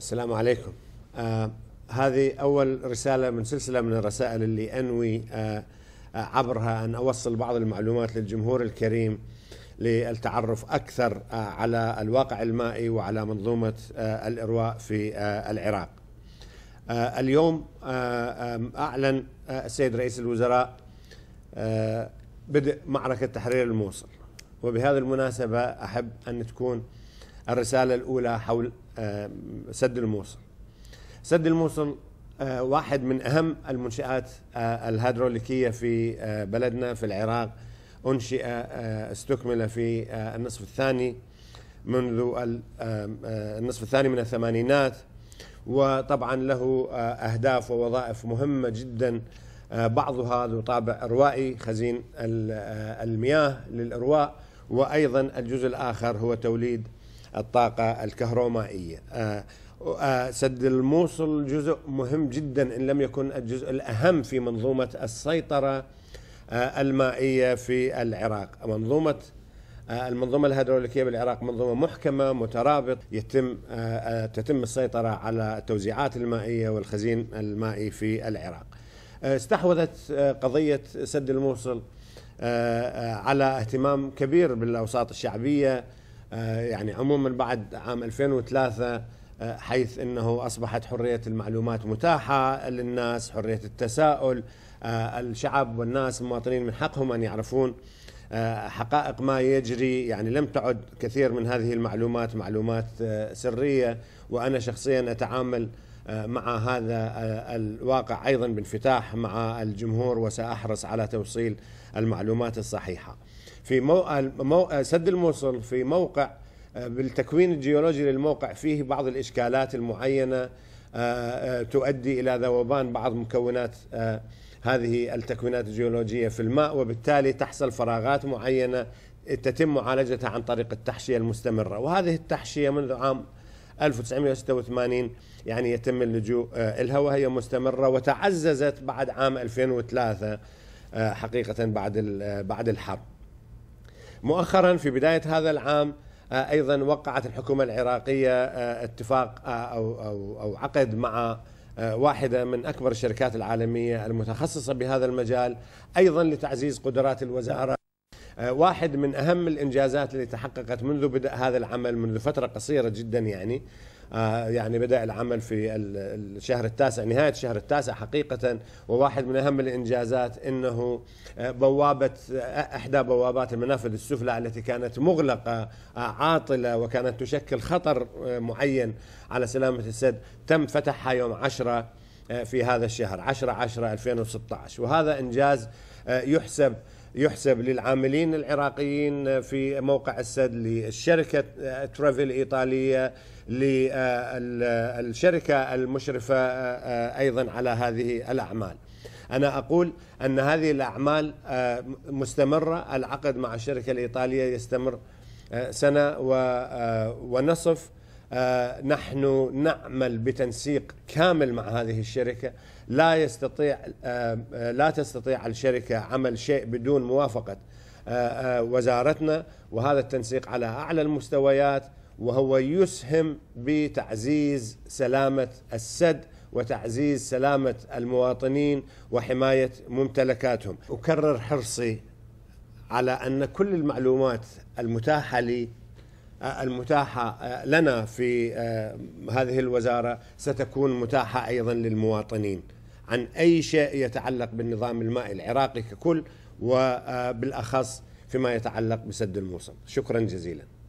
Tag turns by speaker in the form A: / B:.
A: السلام عليكم آه هذه أول رسالة من سلسلة من الرسائل اللي أنوي آه،, آه عبرها أن أوصل بعض المعلومات للجمهور الكريم للتعرف أكثر آه على الواقع المائي وعلى منظومة آه الإرواء في آه العراق آه اليوم آه أعلن آه، السيد رئيس الوزراء آه بدء معركة تحرير الموصل وبهذه المناسبة أحب أن تكون الرسالة الأولى حول آه، سد الموصل سد الموصل آه، واحد من أهم المنشآت آه، الهيدروليكية في بلدنا في العراق أنشئ استكمل في النصف الثاني منذ النصف الثاني من الثمانينات وطبعا له أهداف ووظائف مهمة جدا بعضها ذو طابع إروائي خزين المياه للإرواء وأيضا الجزء الآخر هو توليد الطاقة الكهرومائية آه، آه، سد الموصل جزء مهم جدا إن لم يكن الجزء الأهم في منظومة السيطرة آه، المائية في العراق منظومة المنظومة الهيدروليكية بالعراق منظومة محكمة مترابط يتم تتم السيطرة على التوزيعات المائية والخزين المائي في العراق استحوذت قضية سد الموصل على اهتمام كبير بالأوساط الشعبية آه، يعني عموما بعد عام 2003 آه، حيث انه اصبحت حريه المعلومات متاحه للناس، حريه التساؤل، آه، الشعب والناس المواطنين من حقهم ان يعرفون حقائق ما يجري يعني لم تعد كثير من هذه المعلومات معلومات سريه وانا شخصيا اتعامل آه، مع هذا آه، الواقع ايضا بانفتاح مع الجمهور وساحرص على توصيل المعلومات الصحيحه. في مو... مو... سد الموصل في موقع آه، بالتكوين الجيولوجي للموقع فيه بعض الاشكالات المعينه تؤدي الى ذوبان بعض مكونات هذه التكوينات الجيولوجيه في الماء وبالتالي تحصل فراغات معينه تتم معالجتها عن طريق التحشيه المستمره وهذه التحشيه منذ عام 1986 يعني يتم اللجوء آه، لها وهي مستمرة وتعززت بعد عام 2003 آه، حقيقة بعد آه، بعد الحرب مؤخرا في بداية هذا العام ايضا وقعت الحكومه العراقيه اتفاق او او او عقد مع واحده من اكبر الشركات العالميه المتخصصه بهذا المجال ايضا لتعزيز قدرات الوزاره آه، واحد من أهم الإنجازات اللي تحققت منذ بدء هذا العمل منذ فترة قصيرة جدا يعني آه، يعني بدأ العمل في الشهر التاسع نهاية الشهر التاسع حقيقة وواحد من أهم الإنجازات أنه آه، بوابة إحدى بوابات المنافذ السفلى التي كانت مغلقة عاطلة وكانت تشكل خطر معين على سلامة السد تم فتحها يوم عشرة آه، في هذا الشهر 10 10 2016 وهذا إنجاز آه، يحسب يحسب للعاملين العراقيين آه، في موقع السد للشركة ترافل إيطالية للشركة المشرفة أيضا على هذه الأعمال أنا أقول أن هذه الأعمال مستمرة العقد مع الشركة الإيطالية يستمر سنة ونصف آه، نحن نعمل بتنسيق كامل مع هذه الشركة لا يستطيع آه، آه، لا تستطيع الشركة عمل شيء بدون موافقة وزارتنا وهذا التنسيق على أعلى المستويات وهو يسهم بتعزيز سلامة السد وتعزيز سلامة المواطنين وحماية ممتلكاتهم أكرر حرصي على أن كل المعلومات المتاحة لي آه، المتاحة آه، لنا في آه، هذه الوزارة ستكون متاحة أيضا للمواطنين عن أي شيء يتعلق بالنظام المائي العراقي ككل وبالأخص فيما يتعلق بسد الموصل شكرا جزيلا